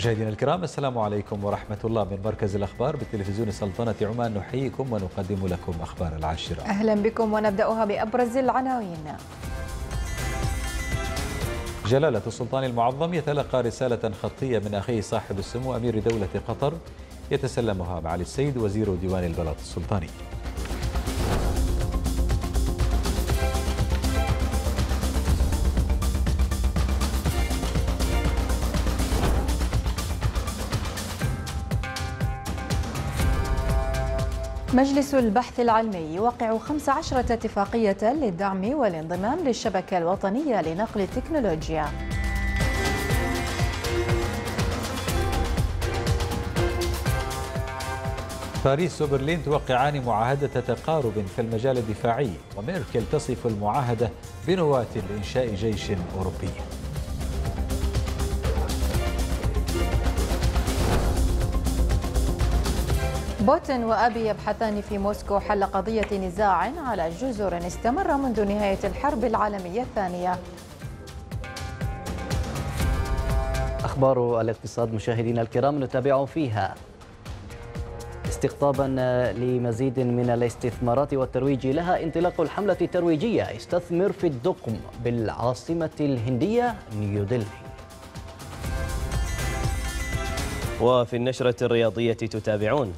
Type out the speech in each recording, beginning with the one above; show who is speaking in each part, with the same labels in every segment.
Speaker 1: مشاهدينا الكرام السلام عليكم ورحمة الله من مركز الأخبار بالتلفزيون سلطنة عمان نحييكم ونقدم لكم أخبار العاشرة
Speaker 2: أهلا بكم ونبدأها بأبرز العناوين
Speaker 1: جلالة السلطان المعظم يتلقى رسالة خطية من أخيه صاحب السمو أمير دولة قطر يتسلمها معالي السيد وزير ديوان البلاط السلطاني
Speaker 2: مجلس البحث العلمي يوقع 15 اتفاقية للدعم والانضمام للشبكة الوطنية لنقل التكنولوجيا
Speaker 1: باريس وبرلين توقعان معاهدة تقارب في المجال الدفاعي وميركل تصف المعاهدة بنواة لإنشاء جيش أوروبي
Speaker 2: بوتين وأبي يبحثان في موسكو حل قضية نزاع على جزر استمر منذ نهاية الحرب العالمية الثانية
Speaker 3: أخبار الاقتصاد مشاهدينا الكرام نتابع فيها استقطابا لمزيد من الاستثمارات والترويج لها انطلاق الحملة الترويجية استثمر في الدقم بالعاصمة الهندية نيودلهي
Speaker 4: وفي النشرة الرياضية تتابعون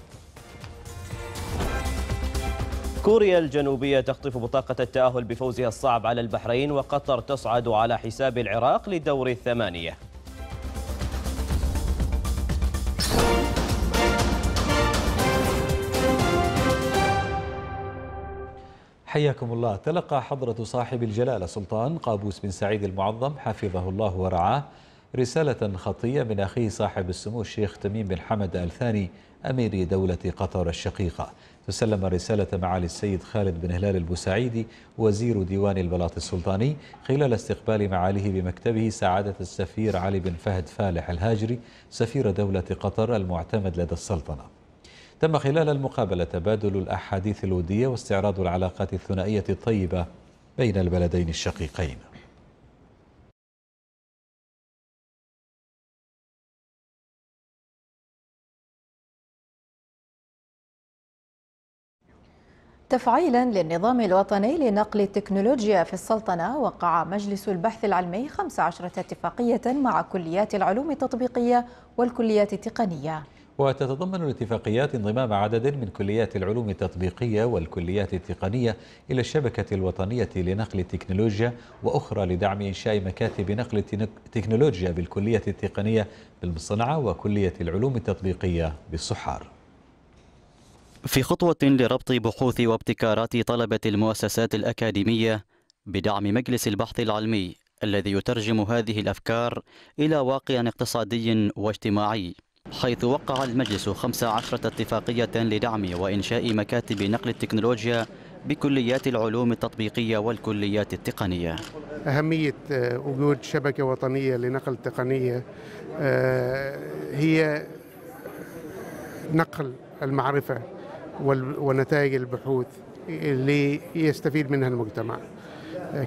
Speaker 4: كوريا الجنوبية تخطف بطاقة التأهل بفوزها الصعب على البحرين وقطر تصعد على حساب العراق لدور الثمانية
Speaker 1: حياكم الله تلقى حضرة صاحب الجلالة سلطان قابوس بن سعيد المعظم حفظه الله ورعاه رسالة خطية من أخيه صاحب السمو الشيخ تميم بن حمد الثاني أمير دولة قطر الشقيقة وسلم رسالة معالي السيد خالد بن هلال البوسعيدي وزير ديوان البلاط السلطاني خلال استقبال معاليه بمكتبه سعادة السفير علي بن فهد فالح الهاجري سفير دولة قطر المعتمد لدى السلطنة تم خلال المقابلة تبادل الأحاديث الودية واستعراض العلاقات الثنائية الطيبة بين البلدين الشقيقين
Speaker 2: تفعيلا للنظام الوطني لنقل التكنولوجيا في السلطنة وقع مجلس البحث العلمي 15 اتفاقية مع كليات العلوم التطبيقية والكليات التقنية
Speaker 1: وتتضمن الاتفاقيات انضمام عدد من كليات العلوم التطبيقية والكليات التقنية إلى الشبكة الوطنية لنقل التكنولوجيا وأخرى لدعم إنشاء مكاتب نقل التكنولوجيا بالكلية التقنية بالمصنعة وكلية العلوم التطبيقية بالصحار في خطوة لربط بحوث
Speaker 5: وابتكارات طلبة المؤسسات الأكاديمية بدعم مجلس البحث العلمي الذي يترجم هذه الأفكار إلى واقع اقتصادي واجتماعي حيث وقع المجلس 15 اتفاقية لدعم وإنشاء مكاتب نقل التكنولوجيا بكليات العلوم التطبيقية والكليات التقنية
Speaker 6: أهمية آه، وجود شبكة وطنية لنقل التقنية آه، هي نقل المعرفة ونتائج البحوث اللي يستفيد منها المجتمع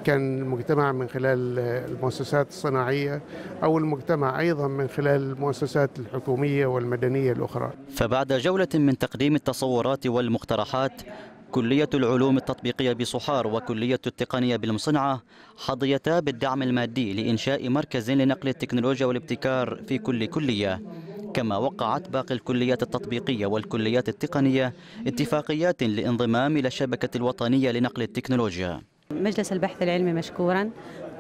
Speaker 6: كان المجتمع من خلال المؤسسات الصناعية أو المجتمع أيضا من خلال المؤسسات الحكومية والمدنية الأخرى
Speaker 5: فبعد جولة من تقديم التصورات والمقترحات كلية العلوم التطبيقية بصحار وكلية التقنية بالمصنعة حظيتا بالدعم المادي لإنشاء مركز لنقل التكنولوجيا والابتكار في كل كلية كما وقعت باقي الكليات التطبيقية والكليات التقنية اتفاقيات لانضمام إلى الشبكة الوطنية لنقل التكنولوجيا
Speaker 2: مجلس البحث العلمي مشكورا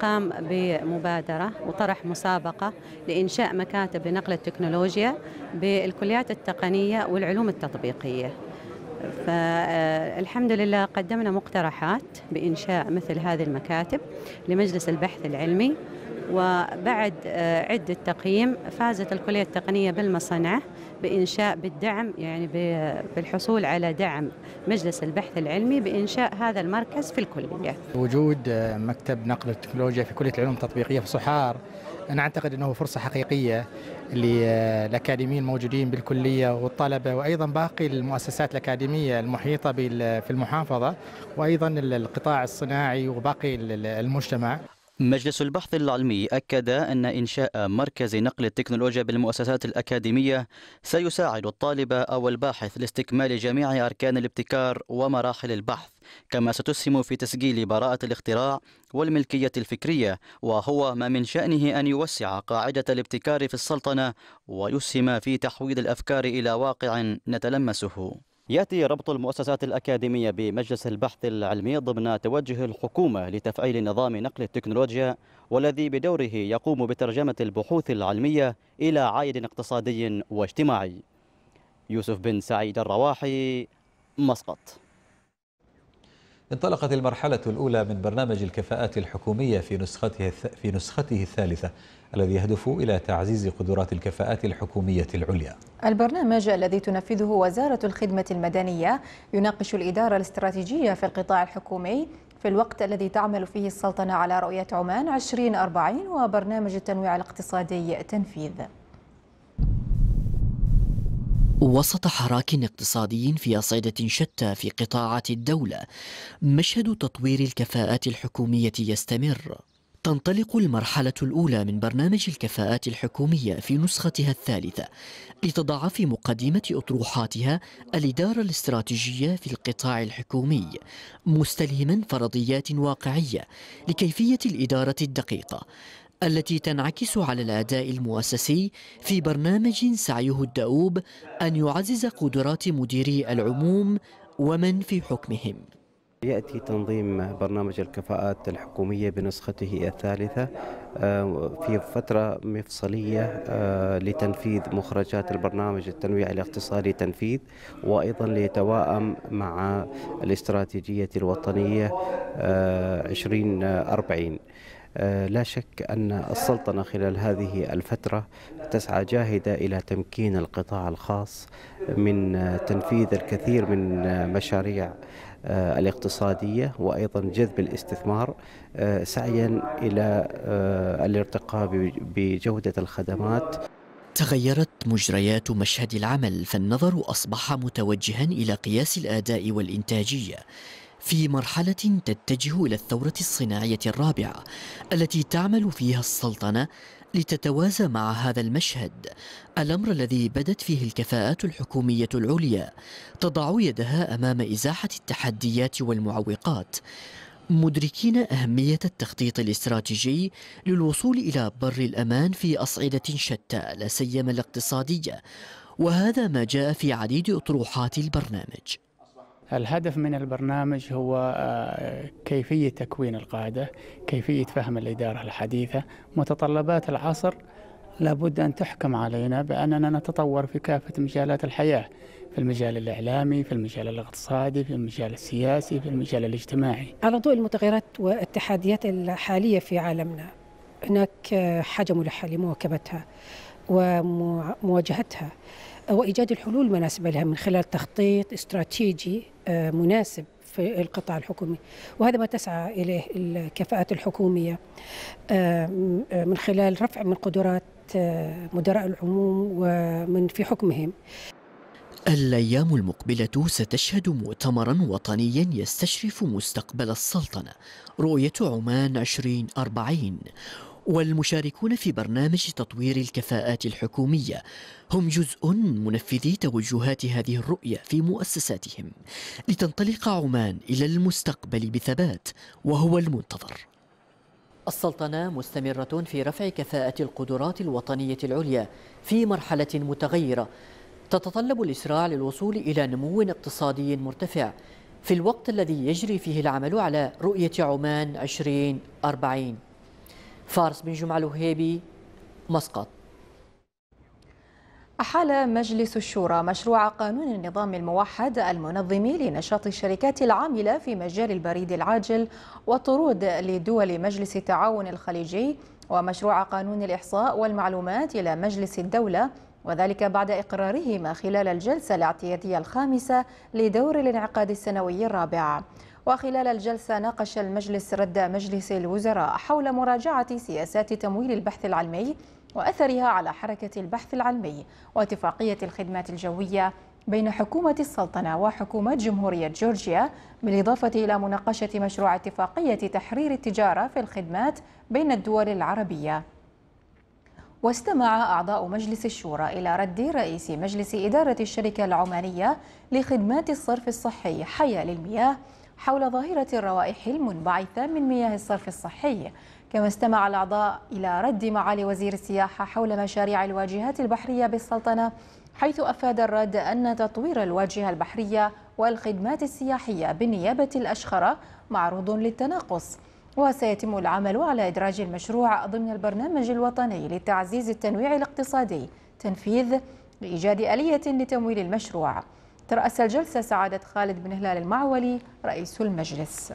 Speaker 2: قام بمبادرة وطرح مسابقة لإنشاء مكاتب لنقل التكنولوجيا بالكليات التقنية والعلوم التطبيقية فالحمد لله قدمنا مقترحات بإنشاء مثل هذه المكاتب لمجلس البحث العلمي وبعد آه، عدة تقييم فازت الكلية التقنية بالمصنعة بإنشاء بالدعم يعني بالحصول على دعم مجلس البحث العلمي بإنشاء هذا المركز في الكلية
Speaker 7: وجود آه، مكتب نقل التكنولوجيا في كلية العلوم التطبيقية في صحار أنا أعتقد أنه فرصة حقيقية للاكاديميين الموجودين بالكليه والطلبه وايضا باقي المؤسسات الاكاديميه المحيطه في المحافظه وايضا القطاع الصناعي وباقي المجتمع مجلس
Speaker 5: البحث العلمي أكد أن إنشاء مركز نقل التكنولوجيا بالمؤسسات الأكاديمية سيساعد الطالب أو الباحث لاستكمال جميع أركان الابتكار ومراحل البحث كما ستسهم في تسجيل براءة الاختراع والملكية الفكرية وهو ما من شأنه أن يوسع قاعدة الابتكار في السلطنة ويسهم في تحويل الأفكار إلى واقع نتلمسه ياتي ربط المؤسسات الاكاديميه بمجلس البحث العلمي ضمن توجه الحكومه لتفعيل نظام نقل التكنولوجيا والذي بدوره يقوم بترجمه البحوث العلميه الى عائد اقتصادي واجتماعي. يوسف بن سعيد الرواحي مسقط
Speaker 1: انطلقت المرحلة الأولى من برنامج الكفاءات الحكومية في نسخته في نسخته الثالثة الذي يهدف إلى تعزيز قدرات الكفاءات الحكومية العليا.
Speaker 2: البرنامج الذي تنفذه وزارة الخدمة المدنية يناقش الإدارة الاستراتيجية في القطاع الحكومي في الوقت الذي تعمل فيه السلطنة على رؤية عمان 2040 وبرنامج التنويع الاقتصادي تنفيذ.
Speaker 8: وسط حراك اقتصادي في أصعدة شتى في قطاعات الدولة مشهد تطوير الكفاءات الحكومية يستمر تنطلق المرحلة الأولى من برنامج الكفاءات الحكومية في نسختها الثالثة لتضع في مقدمة أطروحاتها الإدارة الاستراتيجية في القطاع الحكومي مستلهما فرضيات واقعية لكيفية الإدارة الدقيقة التي تنعكس على الأداء المؤسسي في برنامج سعيه الدؤوب أن يعزز قدرات مديري العموم ومن في حكمهم
Speaker 5: يأتي تنظيم برنامج الكفاءات الحكومية بنسخته الثالثة آه، في فترة مفصلية آه، لتنفيذ مخرجات البرنامج التنويع الاقتصادي تنفيذ وأيضا ليتواءم مع الاستراتيجية الوطنية 2040 آه، آه، لا شك أن السلطنة خلال هذه الفترة تسعى جاهدة إلى تمكين القطاع الخاص من تنفيذ الكثير من مشاريع آه، الاقتصادية وأيضا جذب الاستثمار آه، سعيا إلى
Speaker 8: الارتقاء بجودة الخدمات تغيرت مجريات مشهد العمل فالنظر أصبح متوجها إلى قياس الآداء والإنتاجية في مرحلة تتجه إلى الثورة الصناعية الرابعة التي تعمل فيها السلطنة لتتوازى مع هذا المشهد الأمر الذي بدت فيه الكفاءات الحكومية العليا تضع يدها أمام إزاحة التحديات والمعوقات مدركين أهمية التخطيط الاستراتيجي للوصول إلى بر الأمان في أصعدة شتى لا سيما الاقتصادية وهذا ما جاء في عديد أطروحات البرنامج الهدف من البرنامج هو آه، كيفية تكوين القادة كيفية فهم الإدارة
Speaker 7: الحديثة متطلبات العصر لابد أن تحكم علينا بأننا نتطور في كافة مجالات الحياة في المجال الإعلامي في المجال الاقتصادي في المجال
Speaker 8: السياسي في المجال الاجتماعي
Speaker 2: على ضوء المتغيرات والتحديات الحالية في عالمنا هناك آه، حاجة ملحة لمواكبتها ومواجهتها وايجاد الحلول المناسبه لها من خلال تخطيط استراتيجي آه، مناسب في القطاع الحكومي وهذا ما تسعى اليه الكفاءات الحكوميه آه، آه، من خلال رفع من قدرات مدراء
Speaker 9: العموم
Speaker 2: ومن في حكمهم
Speaker 8: الأيام المقبلة ستشهد مؤتمرا وطنيا يستشرف مستقبل السلطنة رؤية عمان 2040 والمشاركون في برنامج تطوير الكفاءات الحكومية هم جزء منفذي توجهات هذه الرؤية في مؤسساتهم لتنطلق عمان إلى المستقبل بثبات وهو المنتظر السلطنة مستمرة في رفع كفاءة القدرات الوطنية العليا في مرحلة متغيرة تتطلب الإسراع للوصول إلى نمو اقتصادي مرتفع في الوقت الذي يجري فيه العمل على رؤية عمان 2040 فارس بن جمعة الوهيبي مسقط
Speaker 2: أحال مجلس الشورى مشروع قانون النظام الموحد المنظم لنشاط الشركات العاملة في مجال البريد العاجل والطرود لدول مجلس التعاون الخليجي ومشروع قانون الإحصاء والمعلومات إلى مجلس الدولة وذلك بعد إقرارهما خلال الجلسة الاعتيادية الخامسة لدور الانعقاد السنوي الرابع وخلال الجلسة ناقش المجلس رد مجلس الوزراء حول مراجعة سياسات تمويل البحث العلمي وأثرها على حركة البحث العلمي واتفاقية الخدمات الجوية بين حكومة السلطنة وحكومة جمهورية جورجيا بالإضافة إلى مناقشة مشروع اتفاقية تحرير التجارة في الخدمات بين الدول العربية واستمع أعضاء مجلس الشورى إلى رد رئيس مجلس إدارة الشركة العمانية لخدمات الصرف الصحي حيا للمياه حول ظاهرة الروائح المنبعثة من مياه الصرف الصحي كما استمع الأعضاء إلى رد معالي وزير السياحة حول مشاريع الواجهات البحرية بالسلطنة حيث أفاد الرد أن تطوير الواجهة البحرية والخدمات السياحية بنيابة الأشخرة معروض للتناقص وسيتم العمل على إدراج المشروع ضمن البرنامج الوطني لتعزيز التنويع الاقتصادي تنفيذ لإيجاد آلية لتمويل المشروع ترأس الجلسة سعادة خالد بن هلال المعولي رئيس المجلس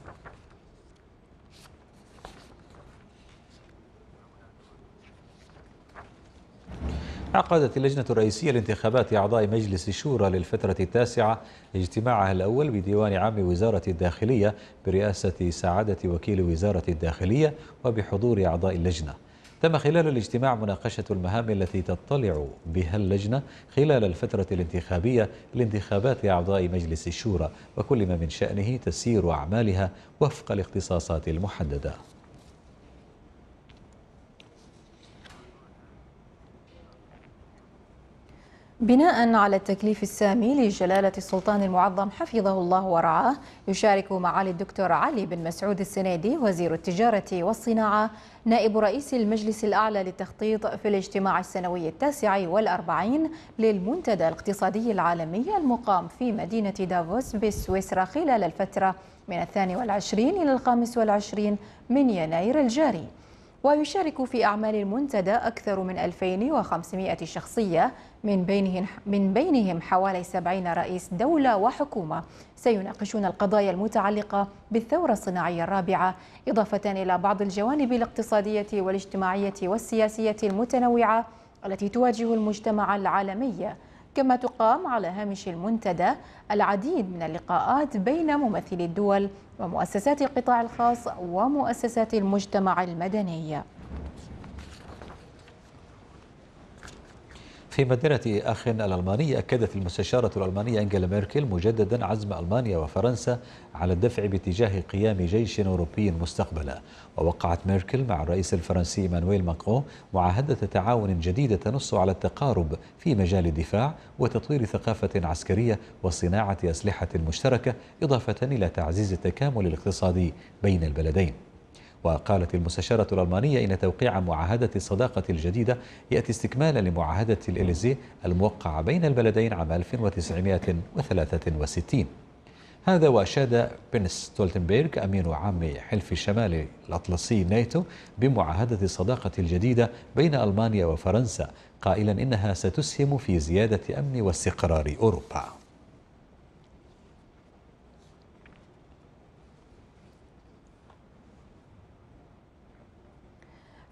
Speaker 1: عقدت اللجنة الرئيسية لانتخابات أعضاء مجلس الشورى للفترة التاسعة اجتماعها الأول بديوان عام وزارة الداخلية برئاسة سعادة وكيل وزارة الداخلية وبحضور أعضاء اللجنة تم خلال الاجتماع مناقشة المهام التي تطلع بها اللجنة خلال الفترة الانتخابية لانتخابات أعضاء مجلس الشورى وكل ما من شأنه تسيير أعمالها وفق الاختصاصات المحددة
Speaker 2: بناء على التكليف السامي لجلالة السلطان المعظم حفظه الله ورعاه يشارك معالي الدكتور علي بن مسعود السنيدي وزير التجارة والصناعة نائب رئيس المجلس الأعلى للتخطيط في الاجتماع السنوي التاسع والأربعين للمنتدى الاقتصادي العالمي المقام في مدينة دافوس بسويسرا خلال الفترة من الثاني والعشرين إلى الخامس والعشرين من يناير الجاري ويشارك في أعمال المنتدى أكثر من 2500 شخصية من بينهم, من بينهم حوالي 70 رئيس دولة وحكومة سيناقشون القضايا المتعلقة بالثورة الصناعية الرابعة إضافة إلى بعض الجوانب الاقتصادية والاجتماعية والسياسية المتنوعة التي تواجه المجتمع العالمي كما تقام على هامش المنتدى العديد من اللقاءات بين ممثلي الدول ومؤسسات القطاع الخاص ومؤسسات المجتمع المدني
Speaker 1: في مدينة أخن الألمانية أكدت المستشارة الألمانية أنجلا ميركل مجددا عزم ألمانيا وفرنسا على الدفع باتجاه قيام جيش أوروبي مستقبلا ووقعت ميركل مع الرئيس الفرنسي مانويل ماكرون معاهدة تعاون جديدة تنص على التقارب في مجال الدفاع وتطوير ثقافة عسكرية وصناعة أسلحة مشتركة إضافة إلى تعزيز التكامل الاقتصادي بين البلدين وقالت المستشارة الألمانية إن توقيع معاهدة الصداقة الجديدة يأتي استكمالا لمعاهدة الإليزي الموقعة بين البلدين عام 1963 هذا وأشاد بنس تولتنبيرغ أمين عام حلف الشمال الأطلسي ناتو بمعاهدة الصداقة الجديدة بين ألمانيا وفرنسا قائلا إنها ستسهم في زيادة أمن واستقرار أوروبا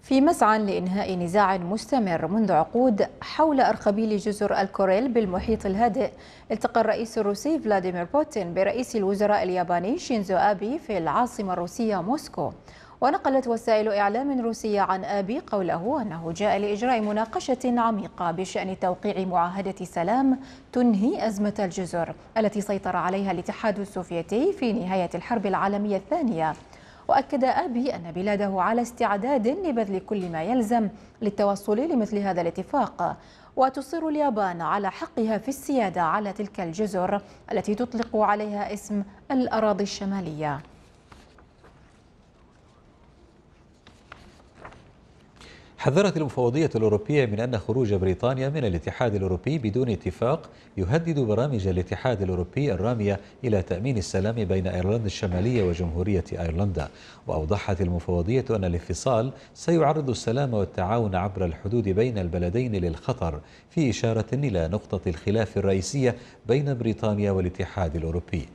Speaker 2: في مسعى لإنهاء نزاع مستمر منذ عقود حول أرخبيل جزر الكوريل بالمحيط الهادئ التقى الرئيس الروسي فلاديمير بوتين برئيس الوزراء الياباني شينزو آبي في العاصمة الروسية موسكو ونقلت وسائل إعلام روسية عن آبي قوله أنه جاء لإجراء مناقشة عميقة بشأن توقيع معاهدة سلام تنهي أزمة الجزر التي سيطر عليها الاتحاد السوفيتي في نهاية الحرب العالمية الثانية وأكد أبي أن بلاده على استعداد لبذل كل ما يلزم للتوصل لمثل هذا الاتفاق وتصر اليابان على حقها في السيادة على تلك الجزر التي تطلق عليها اسم الأراضي الشمالية
Speaker 1: حذرت المفوضية الأوروبية من أن خروج بريطانيا من الاتحاد الأوروبي بدون اتفاق يهدد برامج الاتحاد الأوروبي الرامية إلى تأمين السلام بين أيرلندا الشمالية وجمهورية أيرلندا وأوضحت المفوضية أن الانفصال سيعرض السلام والتعاون عبر الحدود بين البلدين للخطر في إشارة إلى نقطة الخلاف الرئيسية بين بريطانيا والاتحاد الأوروبي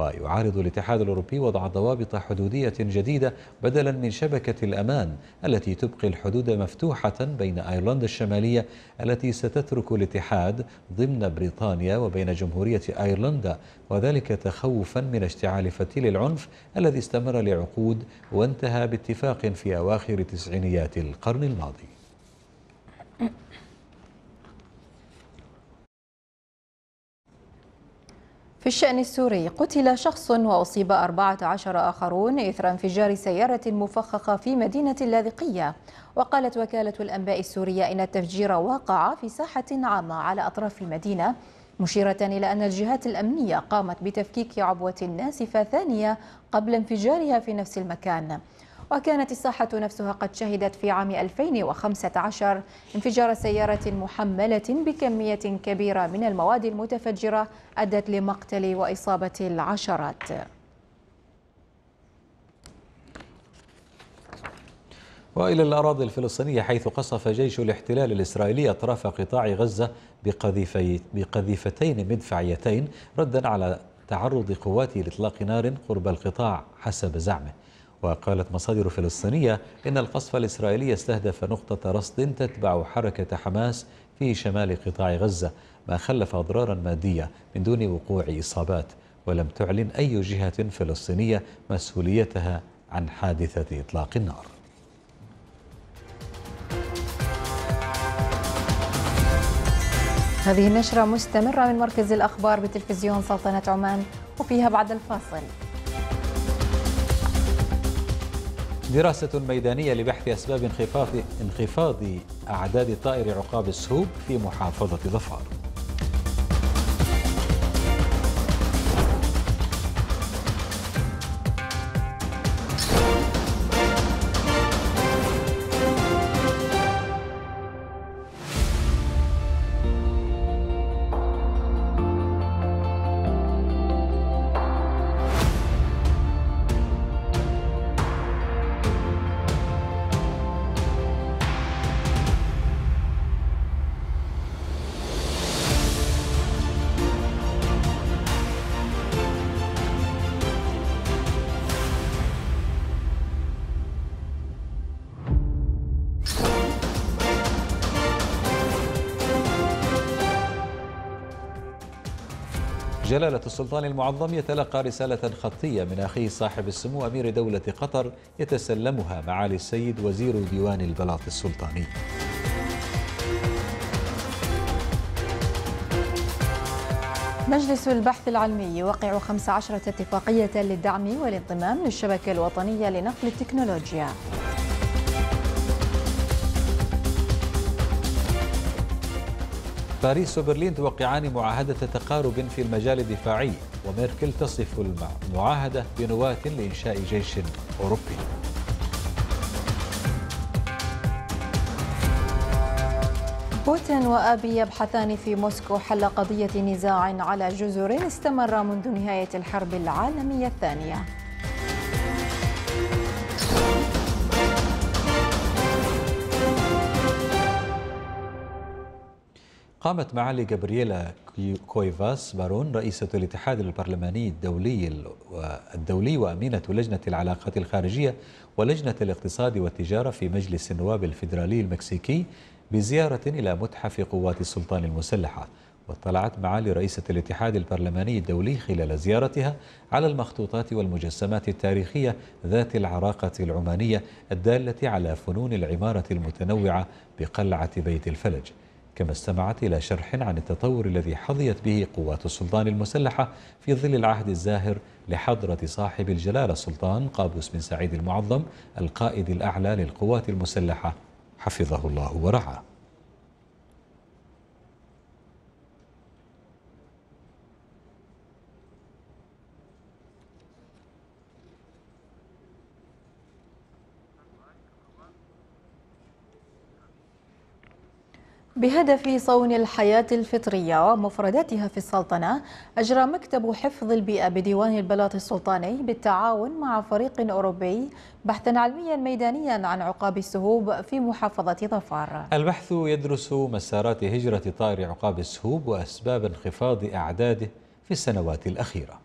Speaker 1: ويعارض الاتحاد الأوروبي وضع ضوابط حدودية جديدة بدلا من شبكة الأمان التي تبقي الحدود مفتوحة بين أيرلندا الشمالية التي ستترك الاتحاد ضمن بريطانيا وبين جمهورية أيرلندا وذلك تخوفا من اشتعال فتيل العنف الذي استمر لعقود وانتهى باتفاق في أواخر تسعينيات القرن الماضي
Speaker 2: في الشأن السوري قتل شخص وأصيب 14 آخرون إثر انفجار سيارة مفخخة في مدينة اللاذقية وقالت وكالة الأنباء السورية إن التفجير وقع في ساحة عامة على أطراف المدينة مشيرة إلى أن الجهات الأمنية قامت بتفكيك عبوة ناسفة ثانية قبل انفجارها في نفس المكان وكانت الساحة نفسها قد شهدت في عام 2015 انفجار سيارة محملة بكمية كبيرة من المواد المتفجرة أدت لمقتل وإصابة العشرات
Speaker 1: وإلى الأراضي الفلسطينية حيث قصف جيش الاحتلال الإسرائيلي أطراف قطاع غزة بقذيفتين مدفعيتين ردا على تعرض قواته لإطلاق نار قرب القطاع حسب زعمه وقالت مصادر فلسطينية إن القصف الإسرائيلي استهدف نقطة رصد تتبع حركة حماس في شمال قطاع غزة ما خلف أضرارا مادية من دون وقوع إصابات ولم تعلن أي جهة فلسطينية مسؤوليتها عن حادثة إطلاق النار
Speaker 2: هذه النشرة مستمرة من مركز الأخبار بتلفزيون سلطنة عمان وفيها بعد الفاصل
Speaker 1: دراسة ميدانية لبحث أسباب انخفاض انخفاض أعداد طائر عقاب السهوب في محافظة ظفار جلالة السلطان المعظم يتلقى رسالة خطية من أخيه صاحب السمو أمير دولة قطر يتسلمها معالي السيد وزير ديوان البلاط السلطاني
Speaker 2: مجلس البحث العلمي يوقع 15 اتفاقية للدعم والانضمام للشبكة الوطنية لنقل التكنولوجيا
Speaker 1: باريس وبرلين توقعان معاهدة تقارب في المجال الدفاعي وميركل تصف المعاهدة بنواة لإنشاء جيش أوروبي
Speaker 2: بوتين وآبي يبحثان في موسكو حل قضية نزاع على جزر استمر منذ نهاية الحرب العالمية الثانية
Speaker 1: قامت معالي جابرييلا كويفاس بارون رئيسة الاتحاد البرلماني الدولي الدولي وأمينة لجنة العلاقات الخارجية ولجنة الاقتصاد والتجارة في مجلس النواب الفيدرالي المكسيكي بزيارة إلى متحف قوات السلطان المسلحة واطلعت معالي رئيسة الاتحاد البرلماني الدولي خلال زيارتها على المخطوطات والمجسمات التاريخية ذات العراقة العمانية الدالة على فنون العمارة المتنوعة بقلعة بيت الفلج كما استمعت إلى شرح عن التطور الذي حظيت به قوات السلطان المسلحة في ظل العهد الزاهر لحضرة صاحب الجلالة السلطان قابوس بن سعيد المعظم القائد الأعلى للقوات المسلحة حفظه الله ورعاه
Speaker 2: بهدف صون الحياة الفطرية ومفرداتها في السلطنة أجرى مكتب حفظ البيئة بديوان البلاط السلطاني بالتعاون مع فريق أوروبي بحثا علميا ميدانيا عن عقاب السهوب في محافظة ظفار
Speaker 1: البحث يدرس مسارات هجرة طائر عقاب السهوب وأسباب انخفاض أعداده في السنوات الأخيرة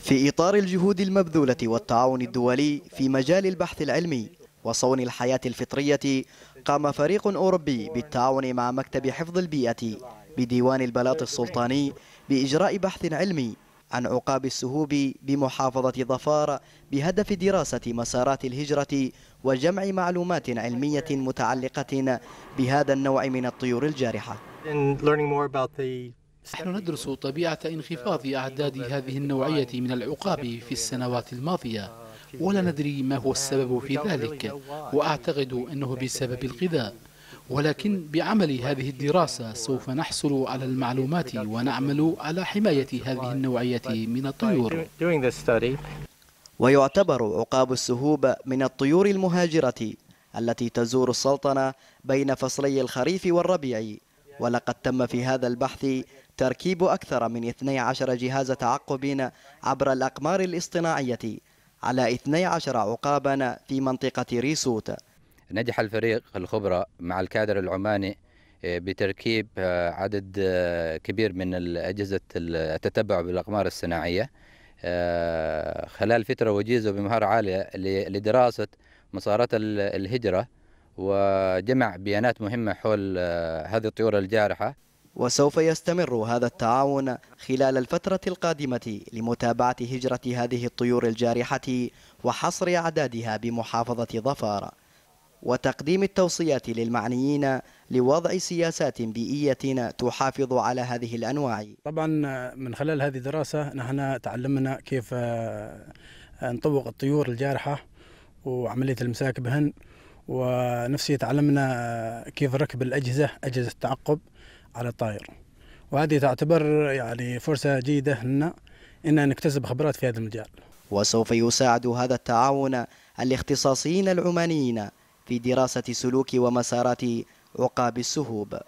Speaker 7: في
Speaker 9: إطار الجهود المبذولة والتعاون الدولي في مجال البحث العلمي وصون الحياة الفطرية قام فريق أوروبي بالتعاون مع مكتب حفظ البيئة بديوان البلاط السلطاني بإجراء بحث علمي عن عقاب السهوب بمحافظة ظفار بهدف دراسة مسارات الهجرة وجمع معلومات علمية متعلقة بهذا النوع من الطيور الجارحة
Speaker 6: نحن ندرس طبيعة انخفاض أعداد هذه النوعية من العقاب في السنوات الماضية ولا ندري ما هو السبب في ذلك وأعتقد أنه بسبب الغذاء ولكن بعمل هذه الدراسة سوف نحصل على المعلومات ونعمل على حماية هذه النوعية من الطيور
Speaker 9: ويعتبر عقاب السهوب من الطيور المهاجرة التي تزور السلطنة بين فصلي الخريف والربيع ولقد تم في هذا البحث تركيب أكثر من 12 جهاز تعقب عبر الأقمار الاصطناعية على 12 عقابا في منطقة ريسوت
Speaker 1: نجح الفريق الخبرة مع الكادر العماني آه، بتركيب آه، عدد آه، كبير من أجهزة التتبع بالأقمار الصناعية خلال فترة وجيزة بمهارة عالية لدراسة مسارات الهجرة وجمع بيانات مهمة حول هذه الطيور الجارحة
Speaker 9: وسوف يستمر هذا التعاون خلال الفترة القادمة لمتابعة هجرة هذه الطيور الجارحة وحصر أعدادها بمحافظة ظفار وتقديم التوصيات للمعنيين لوضع سياسات بيئية تحافظ على هذه الأنواع
Speaker 6: طبعا من
Speaker 2: خلال هذه الدراسة نحن تعلمنا كيف آه، نطوق الطيور الجارحة وعملية المساك بهن ونفسي تعلمنا آه، كيف
Speaker 6: ركب الأجهزة أجهزة التعقب على الطائر وهذه تعتبر يعني فرصة جيدة لنا إن نكتسب خبرات في هذا المجال
Speaker 9: وسوف يساعد هذا التعاون الاختصاصيين العمانيين في دراسة سلوك ومسارات عقاب السهوب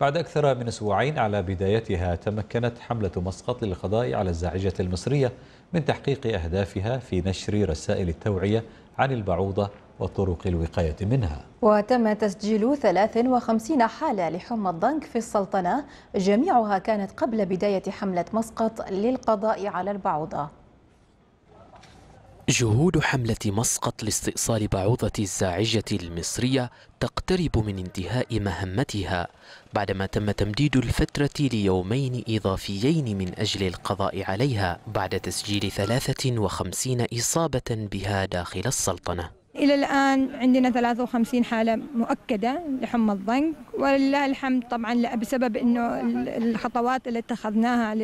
Speaker 1: بعد أكثر من أسبوعين على بدايتها تمكنت حملة مسقط للقضاء على الزاعجة المصرية من تحقيق أهدافها في نشر رسائل التوعية عن البعوضة وطرق الوقاية منها
Speaker 2: وتم تسجيل 53 حالة لحمى الضنك في السلطنة جميعها كانت قبل بداية حملة مسقط للقضاء على البعوضة
Speaker 6: جهود حملة مسقط لاستئصال بعوضة الزاعجة المصرية تقترب من انتهاء مهمتها بعدما تم تمديد الفترة ليومين إضافيين من أجل القضاء عليها بعد تسجيل 53 إصابة بها داخل السلطنة
Speaker 2: إلى الآن عندنا 53 حالة مؤكدة لحمى الضنك ولله الحمد طبعا بسبب أنه الخطوات اللي اتخذناها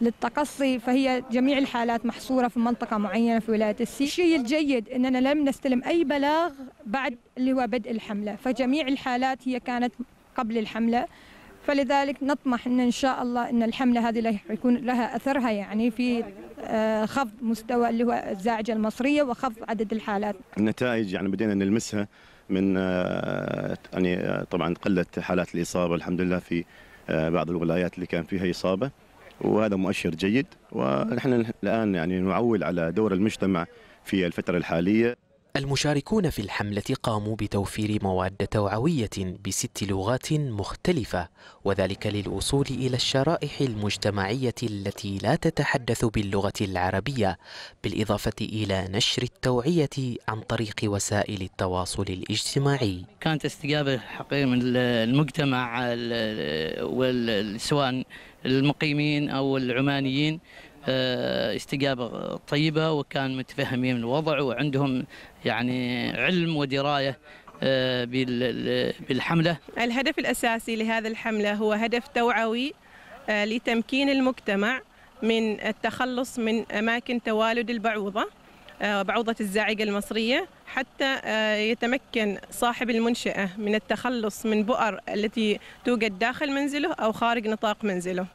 Speaker 2: للتقصي فهي جميع الحالات محصورة في منطقة معينة في ولاية السي الشيء الجيد أننا لم نستلم أي بلاغ بعد اللي هو بدء الحملة فجميع الحالات هي كانت قبل الحملة فلذلك نطمح ان ان شاء الله ان الحمله هذه يكون لها اثرها يعني في آه، خفض مستوى اللي هو الزاعجه المصريه وخفض عدد الحالات.
Speaker 10: النتائج يعني بدينا نلمسها
Speaker 7: من آه، يعني آه، طبعا قلت حالات الاصابه الحمد لله في بعض الولايات اللي كان فيها اصابه وهذا مؤشر جيد ونحن الان يعني نعول
Speaker 6: على دور المجتمع في الفتره الحاليه المشاركون في الحملة قاموا بتوفير مواد توعوية بست لغات مختلفة وذلك للوصول إلى الشرائح المجتمعية التي لا تتحدث باللغة العربية بالإضافة إلى نشر التوعية عن طريق وسائل التواصل الاجتماعي كانت استجابة حقيقية من المجتمع سواء المقيمين أو العمانيين آه، استجابة طيبة وكان متفهمين الوضع وعندهم يعني علم ودراية آه، بالحملة
Speaker 2: الهدف الأساسي لهذا الحملة هو هدف توعوي آه، لتمكين المجتمع من التخلص من أماكن توالد البعوضة بعوضة الزاعقة المصرية حتى يتمكن صاحب المنشأة من التخلص من بؤر التي توجد داخل منزله أو خارج نطاق منزله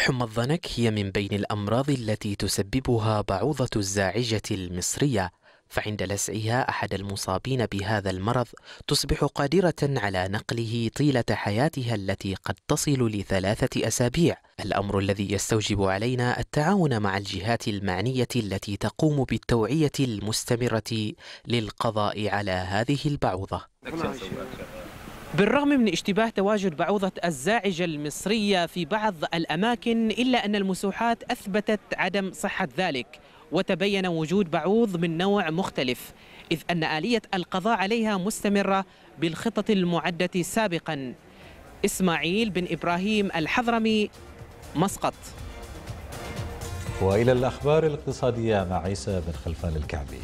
Speaker 6: حمى الضنك هي من بين الأمراض التي تسببها بعوضة الزاعجة المصرية فعند لسعها أحد المصابين بهذا المرض تصبح قادرة على نقله طيلة حياتها التي قد تصل لثلاثة أسابيع الأمر الذي يستوجب علينا التعاون مع الجهات المعنية التي تقوم بالتوعية المستمرة للقضاء على هذه البعوضة بالرغم من اشتباه تواجد بعوضة الزاعجة المصرية في بعض الأماكن إلا أن المسوحات أثبتت عدم صحة ذلك وتبين وجود بعوض من نوع مختلف إذ أن آلية القضاء عليها مستمرة بالخطط المعدة سابقا إسماعيل بن إبراهيم الحضرمي
Speaker 1: مسقط وإلى الأخبار الاقتصادية مع عيسى بن خلفان الكعبي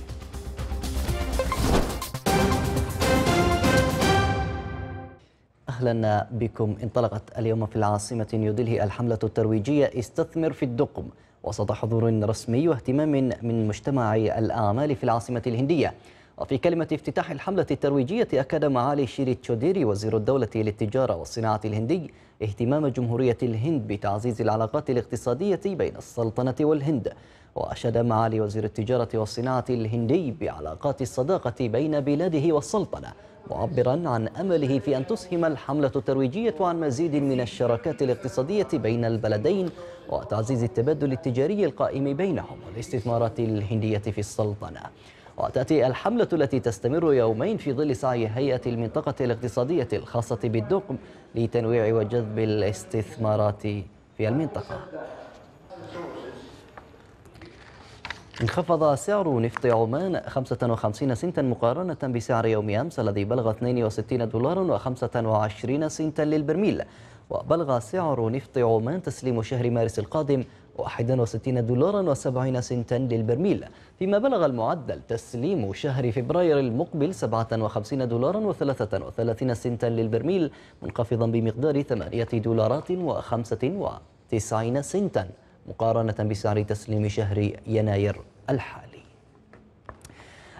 Speaker 3: أهلا بكم انطلقت اليوم في العاصمة نيودلهي الحملة الترويجية استثمر في الدقم وسط حضور رسمي واهتمام من مجتمع الأعمال في العاصمة الهندية وفي كلمة افتتاح الحملة الترويجية أكد معالي شيري تشوديري وزير الدولة للتجارة والصناعة الهندي اهتمام جمهورية الهند بتعزيز العلاقات الاقتصادية بين السلطنة والهند وأشاد معالي وزير التجارة والصناعة الهندي بعلاقات الصداقة بين بلاده والسلطنة معبرا عن أمله في أن تسهم الحملة الترويجية عن مزيد من الشراكات الاقتصادية بين البلدين وتعزيز التبادل التجاري القائم بينهم والاستثمارات الهندية في السلطنة وتأتي الحملة التي تستمر يومين في ظل سعي هيئة المنطقة الاقتصادية الخاصة بالدقم لتنويع وجذب الاستثمارات في المنطقة انخفض سعر نفط عمان 55 سنتا مقارنة بسعر يوم أمس الذي بلغ 62 دولارا و25 سنتا للبرميل وبلغ سعر نفط عمان تسليم شهر مارس القادم 61 دولارا و70 سنتا للبرميل فيما بلغ المعدل تسليم شهر فبراير المقبل 57 دولارا و33 سنتا للبرميل منخفضا بمقدار 8 دولارات و95 سنتا مقارنة بسعر تسليم شهر يناير الحالي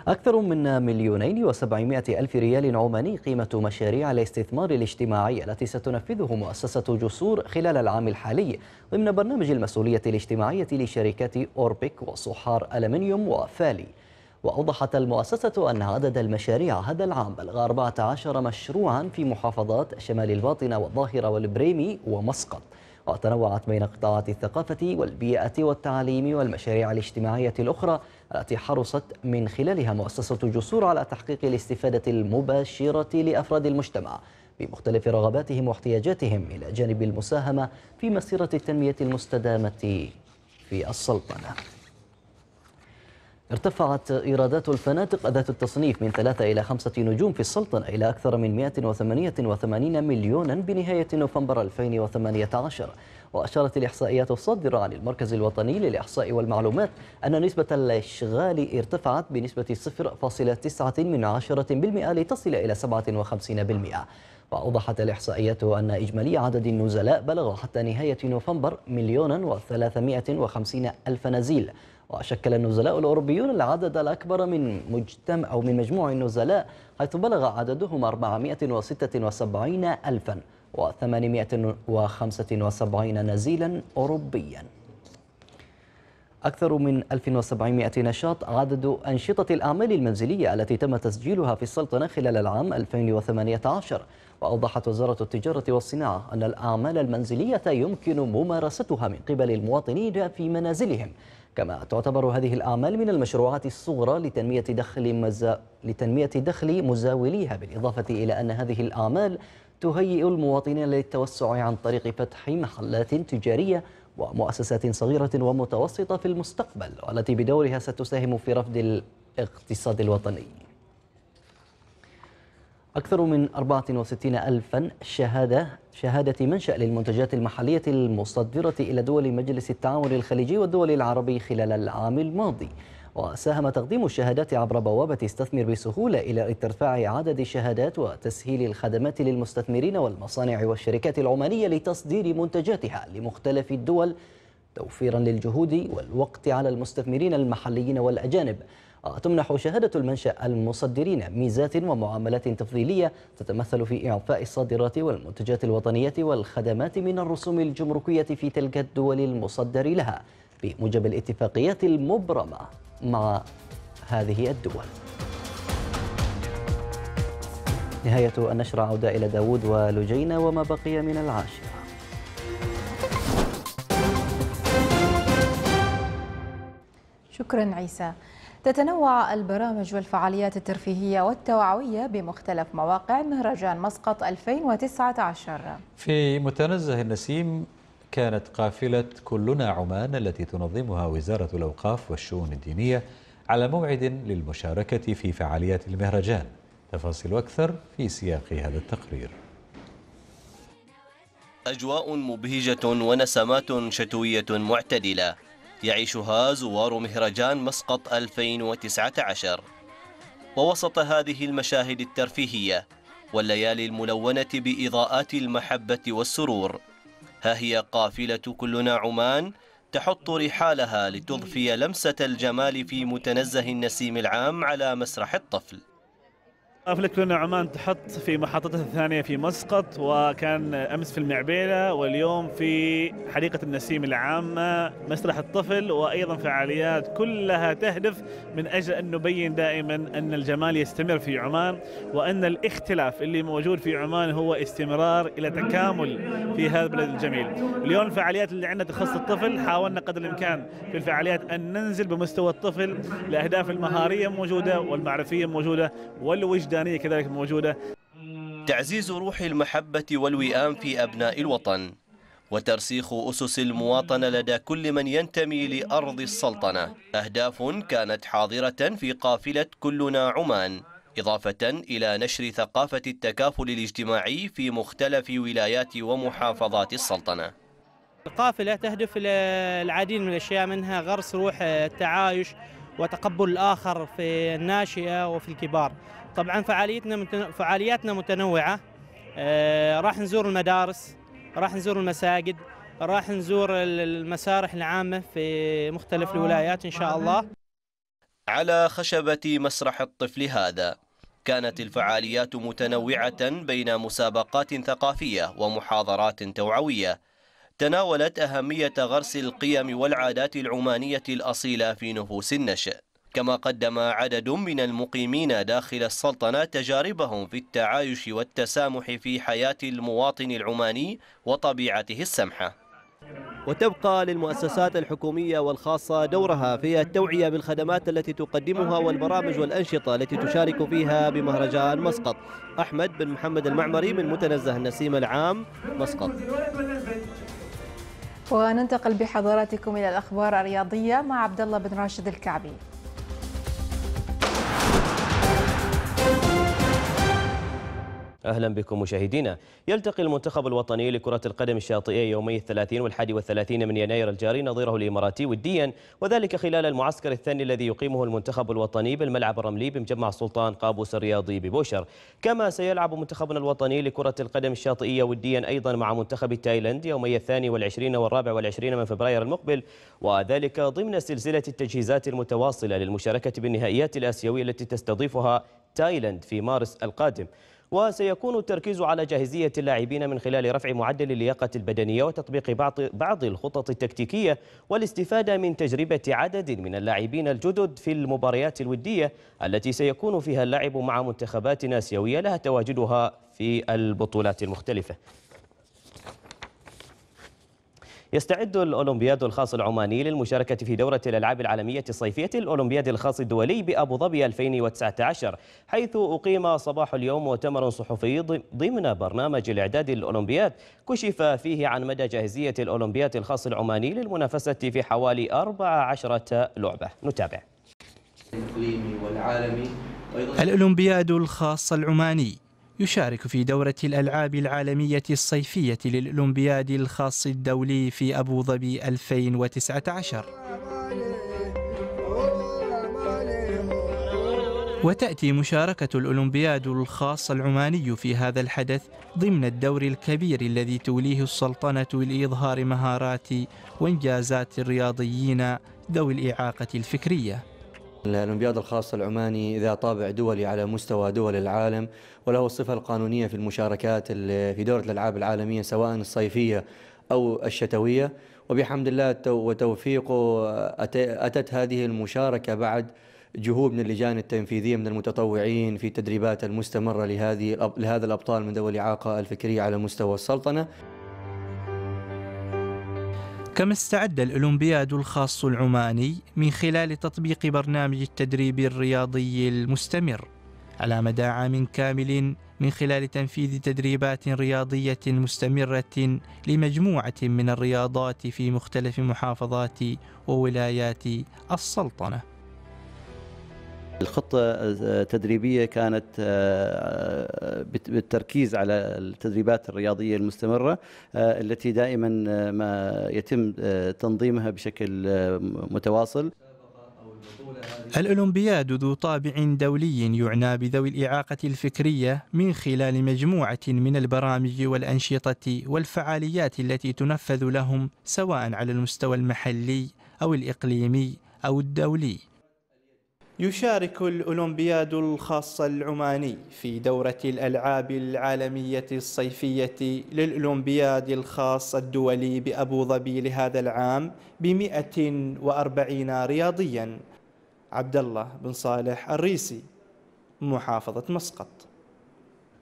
Speaker 3: أكثر من مليونين وسبعمائة ألف ريال عماني قيمة مشاريع الاستثمار الاجتماعي التي ستنفذه مؤسسة جسور خلال العام الحالي ضمن برنامج المسؤولية الاجتماعية لشركات أوربك وصحار ألمنيوم وفالي وأوضحت المؤسسة أن عدد المشاريع هذا العام بلغ 14 مشروعا في محافظات شمال الباطنة والظاهرة والبريمي ومسقط وتنوعت بين قطاعات الثقافة والبيئة والتعليم والمشاريع الاجتماعية الأخرى التي حرصت من خلالها مؤسسة جسور على تحقيق الاستفادة المباشرة لأفراد المجتمع بمختلف رغباتهم واحتياجاتهم إلى جانب المساهمة في مسيرة التنمية المستدامة في السلطنة ارتفعت إيرادات الفنادق ذات التصنيف من ثلاثة إلى خمسة نجوم في السلطنة إلى أكثر من 188 مليونا بنهاية نوفمبر 2018 وأشارت الإحصائيات الصادرة عن المركز الوطني للإحصاء والمعلومات أن نسبة الإشغال ارتفعت بنسبة 0.9 من عشرة بالمئة لتصل إلى 57% وأوضحت الإحصائيات أن إجمالي عدد النزلاء بلغ حتى نهاية نوفمبر مليون وثلاثمائة وخمسين ألف نزيل وشكل النزلاء الأوروبيون العدد الأكبر من مجتمع أو من مجموع النزلاء حيث بلغ عددهم 476 ألفا و875 نزيلا أوروبيا أكثر من 1700 نشاط عدد أنشطة الأعمال المنزلية التي تم تسجيلها في السلطنة خلال العام 2018 وأوضحت وزارة التجارة والصناعة أن الأعمال المنزلية يمكن ممارستها من قبل المواطنين في منازلهم كما تعتبر هذه الأعمال من المشروعات الصغرى لتنمية دخل مزا... لتنمية دخل مزاوليها بالإضافة إلى أن هذه الأعمال تهيئ المواطنين للتوسع عن طريق فتح محلات تجارية ومؤسسات صغيرة ومتوسطة في المستقبل والتي بدورها ستساهم في رفض الاقتصاد الوطني أكثر من 64 ألفا شهادة شهادة منشأ للمنتجات المحلية المصدرة إلى دول مجلس التعاون الخليجي والدول العربي خلال العام الماضي وساهم تقديم الشهادات عبر بوابة استثمر بسهولة إلى ارتفاع عدد الشهادات وتسهيل الخدمات للمستثمرين والمصانع والشركات العمانية لتصدير منتجاتها لمختلف الدول توفيرا للجهود والوقت على المستثمرين المحليين والأجانب آه، تمنح شهادة المنشأ المصدرين ميزات ومعاملات تفضيلية تتمثل في إعفاء الصادرات والمنتجات الوطنية والخدمات من الرسوم الجمركية في تلك الدول المصدر لها بموجب الاتفاقيات المبرمة مع هذه الدول نهاية النشر عودة إلى داود ولجينا وما بقي من العاشرة
Speaker 2: شكرا عيسى تتنوع البرامج والفعاليات الترفيهية والتوعوية بمختلف مواقع مهرجان مسقط 2019
Speaker 1: في متنزه النسيم كانت قافلة كلنا عمان التي تنظمها وزارة الأوقاف والشؤون الدينية على موعد للمشاركة في فعاليات المهرجان تفاصيل أكثر في سياق هذا التقرير
Speaker 11: أجواء مبهجة ونسمات شتوية معتدلة يعيشها زوار مهرجان مسقط 2019 ووسط هذه المشاهد الترفيهية والليالي الملونة بإضاءات المحبة والسرور ها هي قافلة كلنا عمان تحط رحالها لتضفي لمسة الجمال في متنزه النسيم العام على مسرح الطفل
Speaker 10: أفلك لون عمان تحط في محطتها الثانية في مسقط وكان أمس في المعبيلة واليوم في حديقة النسيم العامة مسرح الطفل وأيضا فعاليات كلها تهدف من أجل أن نبين دائما أن الجمال يستمر في عمان وأن الاختلاف اللي موجود في عمان هو استمرار إلى تكامل في هذا البلد الجميل اليوم الفعاليات اللي عندنا تخص الطفل حاولنا قدر الإمكان في الفعاليات أن ننزل بمستوى الطفل لاهداف المهارية موجودة والمعرفية موجودة والوجدان الميدانية كذلك موجودة
Speaker 11: تعزيز روح المحبة والوئام في أبناء الوطن وترسيخ أسس المواطنة لدى كل من ينتمي لأرض السلطنة أهداف كانت حاضرة في قافلة كلنا عمان إضافة إلى نشر ثقافة التكافل الاجتماعي في مختلف ولايات ومحافظات السلطنة
Speaker 7: القافلة تهدف العديد من الأشياء منها غرس روح التعايش وتقبل الآخر في الناشئة وفي الكبار طبعا فعاليتنا فعالياتنا متنوعه آه، راح نزور المدارس راح نزور المساجد راح نزور المسارح العامه في مختلف آه، الولايات ان شاء آه. الله
Speaker 11: على خشبه مسرح الطفل هذا كانت الفعاليات متنوعه بين مسابقات ثقافيه ومحاضرات توعويه تناولت اهميه غرس القيم والعادات العمانيه الاصيله في نفوس النشأ كما قدم عدد من المقيمين داخل السلطنة تجاربهم في التعايش والتسامح في حياة المواطن العماني وطبيعته السمحة وتبقى للمؤسسات الحكومية والخاصة دورها في التوعية بالخدمات التي تقدمها والبرامج والأنشطة التي تشارك فيها بمهرجان مسقط أحمد بن محمد المعمري من متنزه النسيم العام مسقط
Speaker 2: وننتقل بحضراتكم إلى الأخبار الرياضية مع عبد الله بن راشد الكعبي
Speaker 4: أهلا بكم مشاهدينا يلتقي المنتخب الوطني لكرة القدم الشاطئية يومي الثلاثين والحادي والثلاثين من يناير الجاري نظيره الإماراتي وديا وذلك خلال المعسكر الثاني الذي يقيمه المنتخب الوطني بالملعب الرملي بمجمع سلطان قابوس الرياضي ببوشر كما سيلعب منتخبنا الوطني لكرة القدم الشاطئية وديا أيضا مع منتخب تايلاند يومي الثاني والعشرين والرابع والعشرين من فبراير المقبل وذلك ضمن سلسلة التجهيزات المتواصلة للمشاركة بالنهائيات الآسيوية التي تستضيفها تايلاند في مارس القادم وسيكون التركيز على جاهزية اللاعبين من خلال رفع معدل اللياقة البدنية وتطبيق بعض بعض الخطط التكتيكية والاستفادة من تجربة عدد من اللاعبين الجدد في المباريات الودية التي سيكون فيها اللعب مع منتخبات آسيوية لها تواجدها في البطولات المختلفة يستعد الأولمبياد الخاص العماني للمشاركة في دورة الألعاب العالمية الصيفية الأولمبياد الخاص الدولي بأبو ظبي 2019 حيث أقيم صباح اليوم مؤتمر صحفي ضمن برنامج الإعداد الأولمبياد كشف فيه عن مدى جاهزية الأولمبياد الخاص العماني للمنافسة في حوالي 14 لعبة نتابع
Speaker 7: الأولمبياد الخاص العماني يشارك في دورة الألعاب العالمية الصيفية للأولمبياد الخاص الدولي في أبو ظبي 2019 وتأتي مشاركة الأولمبياد الخاص العماني في هذا الحدث ضمن الدور الكبير الذي توليه السلطنة لإظهار مهارات وإنجازات الرياضيين ذوي الإعاقة الفكرية
Speaker 10: الأولمبياد الخاص العماني ذا طابع دولي على مستوى دول العالم وله الصفة القانونية في المشاركات في دورة الألعاب العالمية سواء الصيفية أو الشتوية وبحمد الله وتوفيقه أتت هذه المشاركة بعد جهود من اللجان التنفيذية من المتطوعين في التدريبات المستمرة لهذه لهذا الأبطال من ذوي الإعاقة الفكرية على مستوى السلطنة
Speaker 7: كما استعد الأولمبياد الخاص العماني من خلال تطبيق برنامج التدريب الرياضي المستمر على مدى عام كامل من خلال تنفيذ تدريبات رياضية مستمرة لمجموعة من الرياضات في مختلف محافظات وولايات السلطنة
Speaker 11: الخطة التدريبية كانت آه، آه، بالتركيز على التدريبات الرياضية المستمرة آه، التي دائما ما يتم تنظيمها بشكل متواصل
Speaker 7: الأولمبياد ذو طابع دولي يعنى بذوي الإعاقة الفكرية من خلال مجموعة من البرامج والأنشطة والفعاليات التي تنفذ لهم سواء على المستوى المحلي أو الإقليمي أو الدولي يشارك الأولمبياد الخاص العماني في دورة الألعاب العالمية الصيفية للأولمبياد الخاص الدولي بأبو ظبي لهذا العام بمئة وأربعين رياضيا عبد الله بن صالح الريسي محافظة مسقط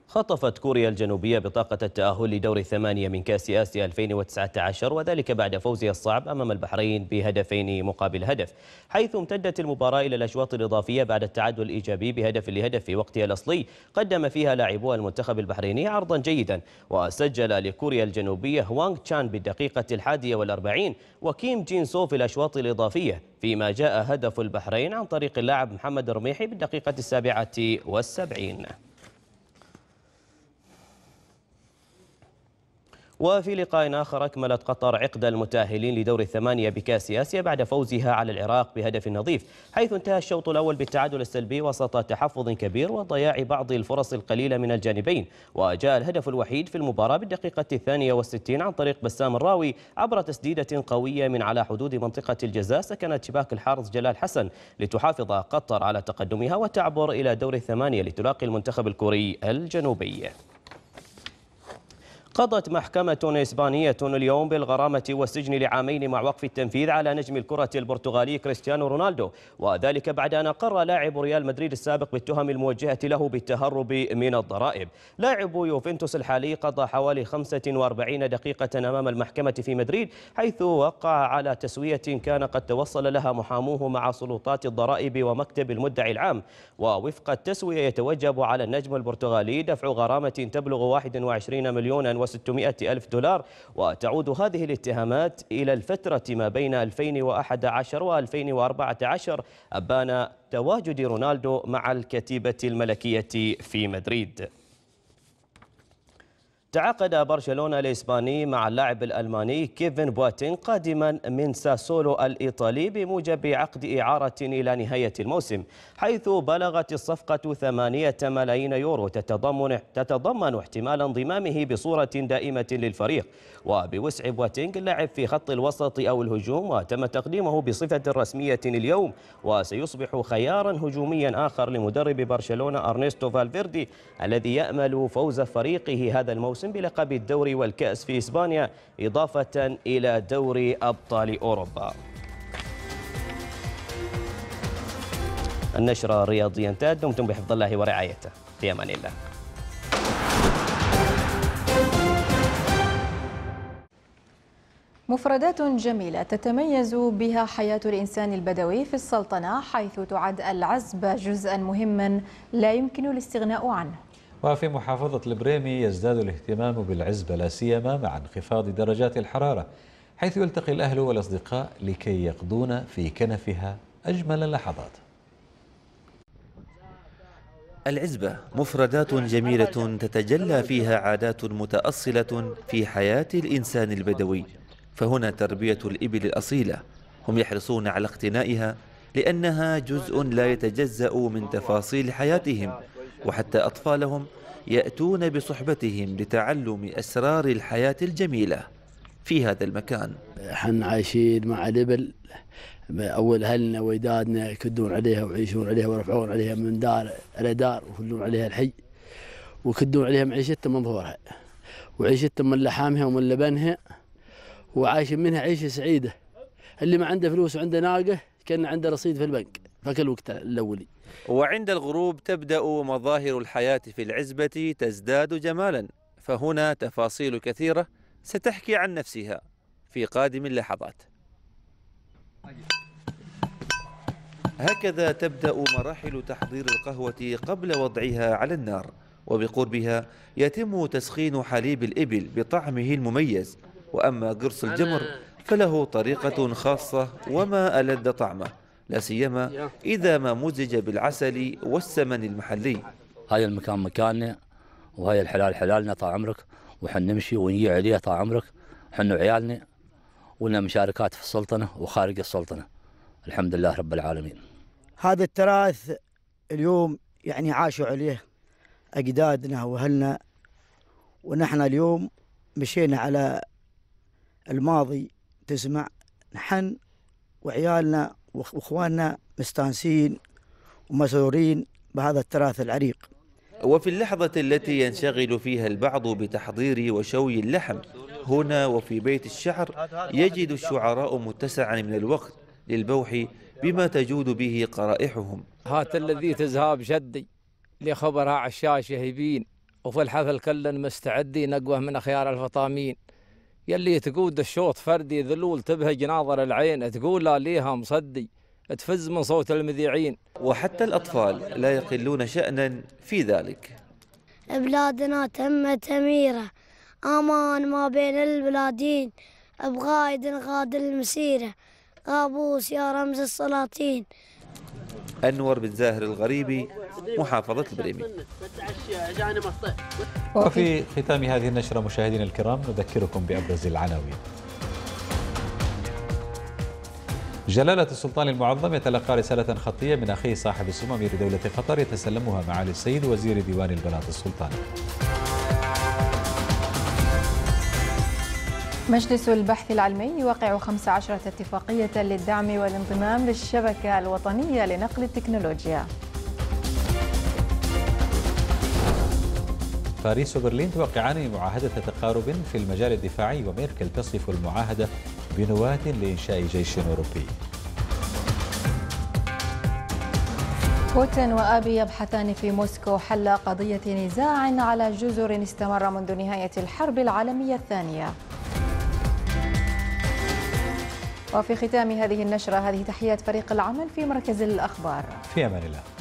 Speaker 4: خطفت كوريا الجنوبية بطاقة التأهل لدور الثمانية من كأس آسيا 2019 وذلك بعد فوزها الصعب أمام البحرين بهدفين مقابل هدف حيث امتدت المباراة إلى الأشواط الإضافية بعد التعادل الإيجابي بهدف لهدف في وقتها الأصلي قدم فيها لاعبو المنتخب البحريني عرضا جيدا وسجل لكوريا الجنوبية هوانغ تشان بالدقيقة الحادية والأربعين وكيم جين سو في الأشواط الإضافية فيما جاء هدف البحرين عن طريق اللاعب محمد الرميحي بالدقيقة السابعة والسبعين وفي لقاء آخر أكملت قطر عقد المتأهلين لدور الثمانية بكأس آسيا بعد فوزها على العراق بهدف نظيف حيث انتهى الشوط الأول بالتعادل السلبي وسط تحفظ كبير وضياع بعض الفرص القليلة من الجانبين وجاء الهدف الوحيد في المباراة بالدقيقة الثانية والستين عن طريق بسام الراوي عبر تسديدة قوية من على حدود منطقة الجزاء سكنت شباك الحارس جلال حسن لتحافظ قطر على تقدمها وتعبر إلى دور الثمانية لتلاقي المنتخب الكوري الجنوبي قضت محكمة إسبانية اليوم بالغرامة والسجن لعامين مع وقف التنفيذ على نجم الكرة البرتغالي كريستيانو رونالدو وذلك بعد أن أقر لاعب ريال مدريد السابق بالتهم الموجهة له بالتهرب من الضرائب لاعب يوفنتوس الحالي قضى حوالي 45 دقيقة أمام المحكمة في مدريد حيث وقع على تسوية كان قد توصل لها محاموه مع سلطات الضرائب ومكتب المدعي العام ووفق التسوية يتوجب على النجم البرتغالي دفع غرامة تبلغ 21 مليونا و600 ألف دولار وتعود هذه الاتهامات إلى الفترة ما بين 2011 و2014 أبان تواجد رونالدو مع الكتيبة الملكية في مدريد تعاقد برشلونة الإسباني مع اللاعب الألماني كيفن بواتين قادما من ساسولو الإيطالي بموجب عقد إعارة إلى نهاية الموسم حيث بلغت الصفقة 8 ملايين يورو تتضمن, تتضمن احتمال انضمامه بصورة دائمة للفريق وبوسع بواتينغ اللاعب في خط الوسط أو الهجوم وتم تقديمه بصفة رسمية اليوم وسيصبح خيارا هجوميا آخر لمدرب برشلونة أرنستو فالفيردي الذي يأمل فوز فريقه هذا الموسم الموسم بلقب الدوري والكأس في إسبانيا إضافة إلى دوري أبطال أوروبا النشرة الرياضية انتهت دمتم بحفظ الله ورعايته في أمان الله
Speaker 2: مفردات جميلة تتميز بها حياة الإنسان البدوي في السلطنة حيث تعد العزبة جزءا مهما لا يمكن الاستغناء عنه
Speaker 1: وفي محافظة البريمي يزداد الاهتمام بالعزبة لا سيما مع انخفاض درجات الحرارة حيث يلتقي الأهل والأصدقاء لكي يقضون في كنفها أجمل اللحظات العزبة مفردات جميلة
Speaker 10: تتجلى فيها عادات متأصلة في حياة الإنسان البدوي فهنا تربية الإبل الأصيلة هم يحرصون على اقتنائها لأنها جزء لا يتجزأ من تفاصيل حياتهم وحتى أطفالهم يأتون بصحبتهم لتعلم أسرار الحياة الجميلة في هذا المكان
Speaker 11: حن عايشين مع الإبل أول أهلنا وأجدادنا يكدون عليها ويعيشون عليها ويرفعون عليها من دار إلى دار ويكدون عليها الحي ويكدون عليها معيشتهم من ظهورها وعيشتهم من لحامها ومن لبنها وعايشين منها عيشة سعيدة اللي ما عنده فلوس وعنده ناقة كان عنده رصيد في البنك فكل
Speaker 6: وقت الأولي
Speaker 10: وعند الغروب تبدأ مظاهر الحياة في العزبة تزداد جمالا فهنا تفاصيل كثيرة ستحكي عن نفسها في قادم اللحظات هكذا تبدأ مراحل تحضير القهوة قبل وضعها على النار وبقربها يتم تسخين حليب الإبل بطعمه المميز وأما قرص الجمر فله طريقة خاصة وما ألد طعمه لا سيما إذا ما مزج بالعسل والسمن المحلي هاي المكان مكاننا وهاي الحلال حلالنا طال عمرك وحن نمشي ونجي عليها طال عمرك حن وعيالنا
Speaker 11: ولنا مشاركات في السلطنة وخارج السلطنة الحمد لله رب العالمين
Speaker 9: هذا التراث اليوم يعني عاشوا عليه أجدادنا وأهلنا ونحن اليوم مشينا على الماضي تسمع نحن وعيالنا واخواننا مستانسين ومسرورين بهذا التراث العريق
Speaker 10: وفي اللحظة التي ينشغل فيها البعض بتحضير وشوي اللحم هنا وفي بيت الشعر يجد الشعراء متسعا من الوقت للبوح بما تجود به قرائحهم هات الذي تزهاب شدي لخبرها عشاش يهبين وفي الحفل كلن مستعدي نقوه من خيار الفطامين يلي تقود الشوط فردي ذلول تبهج ناظر العين تقول لا ليها مصدي تفز من صوت المذيعين وحتى الأطفال لا يقلون شأنا في ذلك
Speaker 7: بلادنا
Speaker 11: تمت أميرة أمان ما بين البلادين بغايد غاد المسيرة قابوس يا رمز السلاطين
Speaker 1: أنور بن زاهر الغريبي محافظة البريمي وفي ختام هذه النشرة مشاهدينا الكرام نذكركم بأبرز العناوين جلالة السلطان المعظم يتلقى رسالة خطية من أخيه صاحب السمو أمير دولة قطر يتسلمها معالي السيد وزير ديوان البلاط السلطاني
Speaker 2: مجلس البحث العلمي يوقع 15 اتفاقية للدعم والانضمام للشبكة الوطنية لنقل التكنولوجيا
Speaker 1: باريس وبرلين توقعان معاهدة تقارب في المجال الدفاعي وميركل تصف المعاهدة بنواة لإنشاء جيش أوروبي
Speaker 2: بوتين وآبي يبحثان في موسكو حل قضية نزاع على جزر استمر منذ نهاية الحرب العالمية الثانية وفي ختام هذه النشرة هذه تحيات فريق العمل في مركز الأخبار
Speaker 1: في أمان الله